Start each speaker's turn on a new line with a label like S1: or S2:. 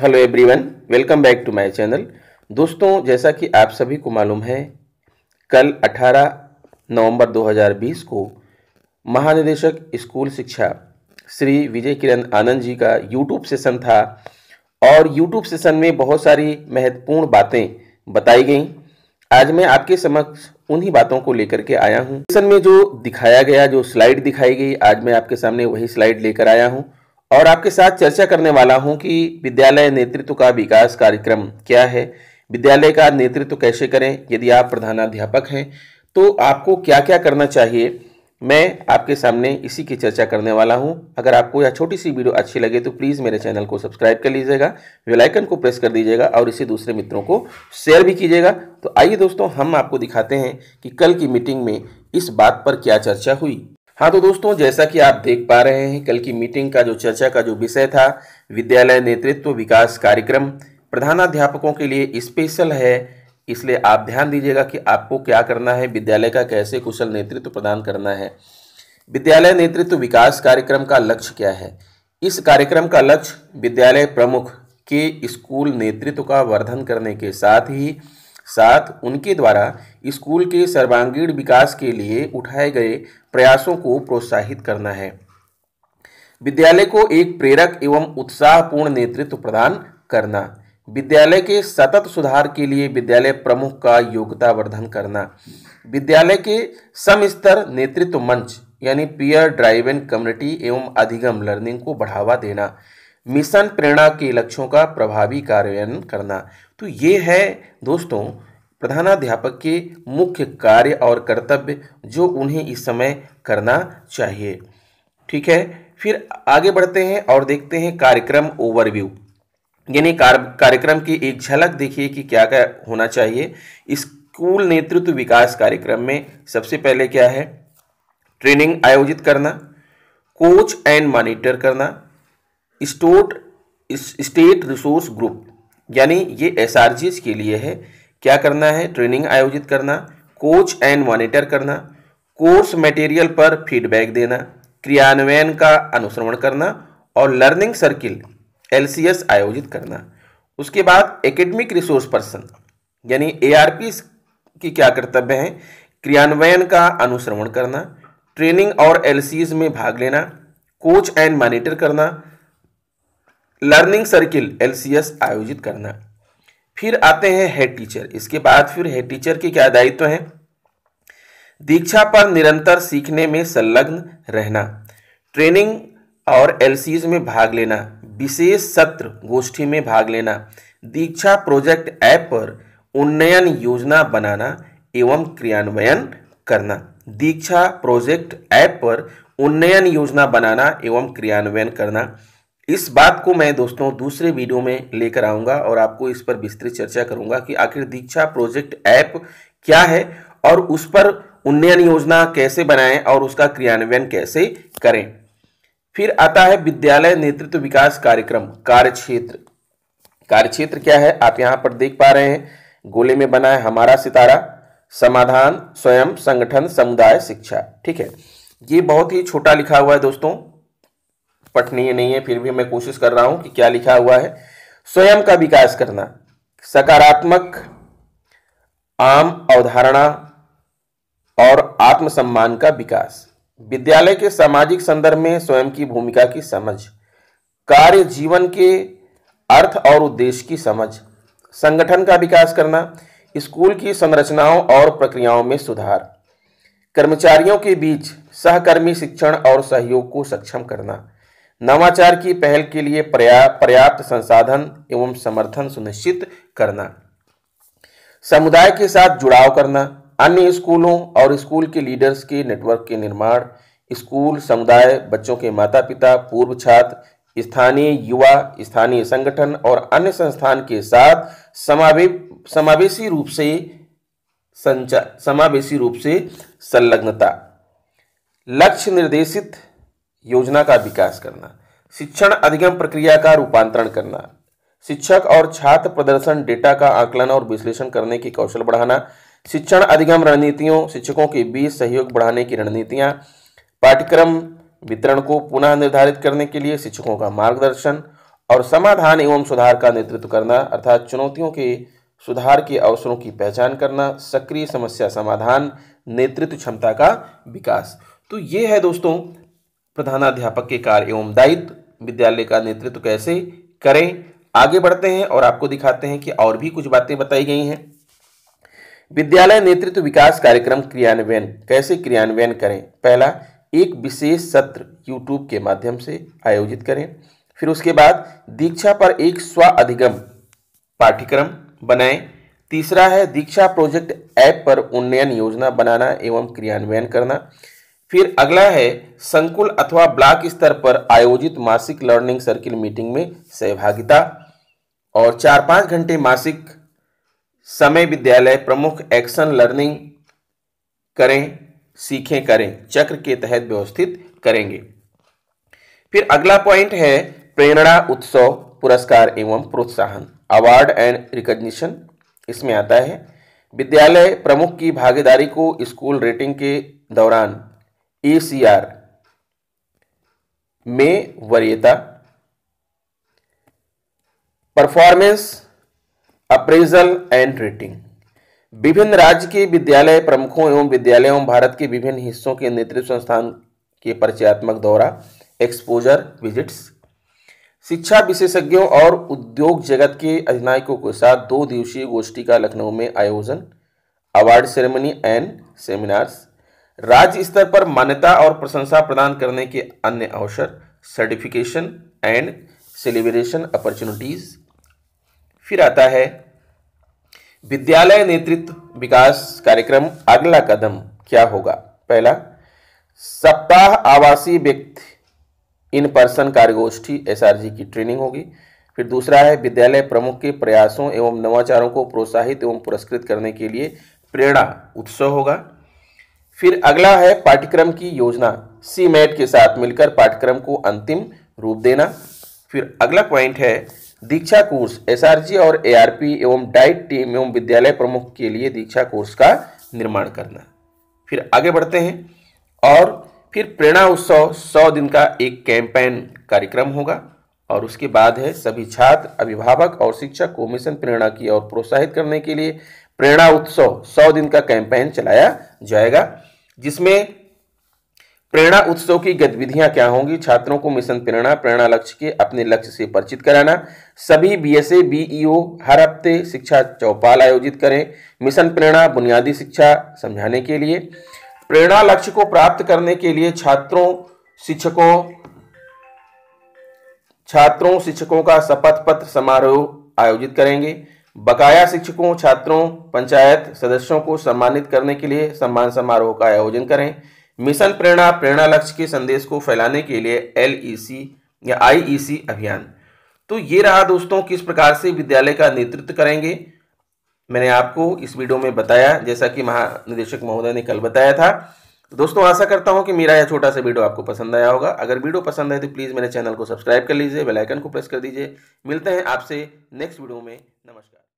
S1: hello everyone welcome back to my channel दोस्तों जैसा कि आप सभी को मालूम है कल 18 नवंबर 2020 को महानिदेशक स्कूल शिक्षा श्री विजय किरण आनंद जी का यूट्यूब सेशन था और यूट्यूब सेशन में बहुत सारी महत्वपूर्ण बातें बताई गई आज मैं आपके समक्ष उन्हीं बातों को लेकर के आया हूँ सेशन में जो दिखाया गया जो स्लाइड दिखाई गई आज मैं आपके सामने वही स्लाइड लेकर आया हूँ और आपके साथ चर्चा करने वाला हूं कि विद्यालय नेतृत्व का विकास कार्यक्रम क्या है विद्यालय का नेतृत्व कैसे करें यदि आप प्रधानाध्यापक हैं तो आपको क्या क्या करना चाहिए मैं आपके सामने इसी की चर्चा करने वाला हूं अगर आपको यह छोटी सी वीडियो अच्छी लगे तो प्लीज़ मेरे चैनल को सब्सक्राइब कर लीजिएगा वेलाइकन को प्रेस कर दीजिएगा और इसे दूसरे मित्रों को शेयर भी कीजिएगा तो आइए दोस्तों हम आपको दिखाते हैं कि कल की मीटिंग में इस बात पर क्या चर्चा हुई हाँ तो दोस्तों जैसा कि आप देख पा रहे हैं कल की मीटिंग का जो चर्चा का जो विषय था विद्यालय नेतृत्व विकास कार्यक्रम प्रधानाध्यापकों के लिए स्पेशल है इसलिए आप ध्यान दीजिएगा कि आपको क्या करना है विद्यालय का कैसे कुशल नेतृत्व प्रदान करना है विद्यालय नेतृत्व विकास कार्यक्रम का लक्ष्य क्या है इस कार्यक्रम का लक्ष्य विद्यालय प्रमुख के स्कूल नेतृत्व का वर्धन करने के साथ ही साथ उनके द्वारा स्कूल के सर्वांगीण विकास के लिए उठाए गए प्रयासों को प्रोत्साहित करना है विद्यालय को एक प्रेरक एवं उत्साहपूर्ण नेतृत्व प्रदान करना विद्यालय के सतत सुधार के लिए विद्यालय प्रमुख का योग्यता वर्धन करना विद्यालय के समस्तर नेतृत्व मंच यानी पीयर एंड कम्युनिटी एवं अधिगम लर्निंग को बढ़ावा देना मिशन प्रेरणा के लक्ष्यों का प्रभावी कार्यान्वयन करना तो ये है दोस्तों प्रधानाध्यापक के मुख्य कार्य और कर्तव्य जो उन्हें इस समय करना चाहिए ठीक है फिर आगे बढ़ते हैं और देखते हैं कार्यक्रम ओवरव्यू यानी कार्यक्रम की एक झलक देखिए कि क्या क्या होना चाहिए स्कूल नेतृत्व विकास कार्यक्रम में सबसे पहले क्या है ट्रेनिंग आयोजित करना कोच एंड मॉनिटर करना स्टोट स्टेट रिसोर्स ग्रुप यानी ये एस के लिए है क्या करना है ट्रेनिंग आयोजित करना कोच एंड मॉनिटर करना कोर्स मटेरियल पर फीडबैक देना क्रियान्वयन का अनुसरण करना और लर्निंग सर्किल एल आयोजित करना उसके बाद एकेडमिक रिसोर्स पर्सन यानी ए की क्या कर्तव्य हैं क्रियान्वयन का अनुश्रवण करना ट्रेनिंग और एल में भाग लेना कोच एंड मॉनिटर करना लर्निंग सर्किल एल आयोजित करना फिर आते हैं हेड टीचर इसके बाद फिर हेड टीचर के क्या दायित्व हैं दीक्षा पर निरंतर सीखने में संलग्न रहना ट्रेनिंग और एल में भाग लेना विशेष सत्र गोष्ठी में भाग लेना दीक्षा प्रोजेक्ट ऐप पर उन्नयन योजना बनाना एवं क्रियान्वयन करना दीक्षा प्रोजेक्ट ऐप पर उन्नयन योजना बनाना एवं क्रियान्वयन करना इस बात को मैं दोस्तों दूसरे वीडियो में लेकर आऊंगा और आपको इस पर विस्तृत चर्चा करूंगा कि आखिर दीक्षा प्रोजेक्ट ऐप क्या है और उस पर उन्नयन योजना कैसे बनाएं और उसका क्रियान्वयन कैसे करें फिर आता है विद्यालय नेतृत्व विकास कार्यक्रम कार्यक्षेत्र कार्यक्षेत्र क्या है आप यहाँ पर देख पा रहे हैं गोले में बना है हमारा सितारा समाधान स्वयं संगठन समुदाय शिक्षा ठीक है ये बहुत ही छोटा लिखा हुआ है दोस्तों पठनीय नहीं है फिर भी मैं कोशिश कर रहा हूं कि क्या लिखा हुआ है स्वयं का विकास करना सकारात्मक आम अवधारणा और आत्मसम्मान का विकास विद्यालय के सामाजिक संदर्भ में स्वयं की भूमिका की समझ कार्य जीवन के अर्थ और उद्देश्य की समझ संगठन का विकास करना स्कूल की संरचनाओं और प्रक्रियाओं में सुधार कर्मचारियों के बीच सहकर्मी शिक्षण और सहयोग को सक्षम करना नवाचार की पहल के लिए पर्याप्त संसाधन एवं समर्थन सुनिश्चित करना समुदाय के साथ जुड़ाव करना अन्य स्कूलों और स्कूल के लीडर्स के नेटवर्क के निर्माण स्कूल समुदाय बच्चों के माता पिता पूर्व छात्र स्थानीय युवा स्थानीय संगठन और अन्य संस्थान के साथ समावेशी रूप से संचार समावेशी रूप से संलग्नता लक्ष्य निर्देशित योजना का विकास करना शिक्षण अधिगम प्रक्रिया का रूपांतरण करना शिक्षक और छात्र प्रदर्शन डेटा का आकलन और विश्लेषण करने की कौशल बढ़ाना शिक्षण अधिगम रणनीतियों शिक्षकों के बीच सहयोग बढ़ाने की रणनीतियाँ पाठ्यक्रम वितरण को पुनः निर्धारित करने के लिए शिक्षकों का मार्गदर्शन और समाधान एवं सुधार का नेतृत्व करना अर्थात चुनौतियों के सुधार के अवसरों की पहचान करना सक्रिय समस्या समाधान नेतृत्व क्षमता का विकास तो ये है दोस्तों प्रधानाध्यापक के कार्य एवं दायित्व विद्यालय का नेतृत्व कैसे करें आगे बढ़ते हैं और आपको दिखाते हैं कि और भी कुछ बातें बताई गई हैं विद्यालय नेतृत्व विकास कार्यक्रम क्रियान्वयन कैसे क्रियान्वयन करें पहला एक विशेष सत्र यूट्यूब के माध्यम से आयोजित करें फिर उसके बाद दीक्षा पर एक स्व अधिगम पाठ्यक्रम बनाएं तीसरा है दीक्षा प्रोजेक्ट ऐप पर उन्नयन योजना बनाना एवं क्रियान्वयन करना फिर अगला है संकुल अथवा ब्लॉक स्तर पर आयोजित मासिक लर्निंग सर्किल मीटिंग में सहभागिता और चार पाँच घंटे मासिक समय विद्यालय प्रमुख एक्शन लर्निंग करें सीखें करें चक्र के तहत व्यवस्थित करेंगे फिर अगला पॉइंट है प्रेरणा उत्सव पुरस्कार एवं प्रोत्साहन अवार्ड एंड रिकग्निशन इसमें आता है विद्यालय प्रमुख की भागीदारी को स्कूल रेटिंग के दौरान ए सी आर में वरीयता परफॉर्मेंस अप्रेजल एंड रेटिंग विभिन्न राज्य के विद्यालय प्रमुखों एवं विद्यालयों भारत के विभिन्न हिस्सों के नेतृत्व संस्थान के परिचयात्मक दौरा एक्सपोजर विजिट्स शिक्षा विशेषज्ञों और उद्योग जगत के अधिनायकों के साथ दो दिवसीय गोष्ठी का लखनऊ में आयोजन अवार्ड सेरेमनी एंड सेमिनार्स राज्य स्तर पर मान्यता और प्रशंसा प्रदान करने के अन्य अवसर सर्टिफिकेशन एंड सेलिब्रेशन अपॉर्चुनिटीज फिर आता है विद्यालय नेतृत्व विकास कार्यक्रम अगला कदम क्या होगा पहला सप्ताह आवासीय व्यक्ति इन पर्सन कार्यगोष्ठी एसआरजी की ट्रेनिंग होगी फिर दूसरा है विद्यालय प्रमुख के प्रयासों एवं नवाचारों को प्रोत्साहित एवं पुरस्कृत करने के लिए प्रेरणा उत्सव होगा फिर अगला है पाठ्यक्रम की योजना सी मैट के साथ मिलकर पाठ्यक्रम को अंतिम रूप देना फिर अगला पॉइंट है दीक्षा कोर्स एसआरजी और एआरपी एवं डाइट टीम एवं विद्यालय प्रमुख के लिए दीक्षा कोर्स का निर्माण करना फिर आगे बढ़ते हैं और फिर प्रेरणा उत्सव सौ दिन का एक कैंपेन कार्यक्रम होगा और उसके बाद है सभी छात्र अभिभावक और शिक्षक को मिशन प्रेरणा की और प्रोत्साहित करने के लिए प्रेरणा उत्सव सौ दिन का कैंपेन चलाया जाएगा जिसमें प्रेरणा उत्सव की गतिविधियां क्या होंगी छात्रों को मिशन प्रेरणा प्रेरणा लक्ष्य के अपने लक्ष्य से परिचित कराना सभी बीएसए बीईओ e हर हफ्ते शिक्षा चौपाल आयोजित करें मिशन प्रेरणा बुनियादी शिक्षा समझाने के लिए प्रेरणा लक्ष्य को प्राप्त करने के लिए छात्रों शिक्षकों छात्रों शिक्षकों का शपथ पत्र समारोह आयोजित करेंगे बकाया शिक्षकों छात्रों पंचायत सदस्यों को सम्मानित करने के लिए सम्मान समारोह का आयोजन करें मिशन प्रेरणा प्रेरणा लक्ष्य के संदेश को फैलाने के लिए एल या आई अभियान तो ये रहा दोस्तों किस प्रकार से विद्यालय का नेतृत्व करेंगे मैंने आपको इस वीडियो में बताया जैसा कि महानिदेशक महोदय ने कल बताया था तो दोस्तों आशा करता हूं कि मेरा यह छोटा सा वीडियो आपको पसंद आया होगा अगर वीडियो पसंद है तो प्लीज़ मेरे चैनल को सब्सक्राइब कर लीजिए बेल आइकन को प्रेस कर दीजिए मिलते हैं आपसे नेक्स्ट वीडियो में नमस्कार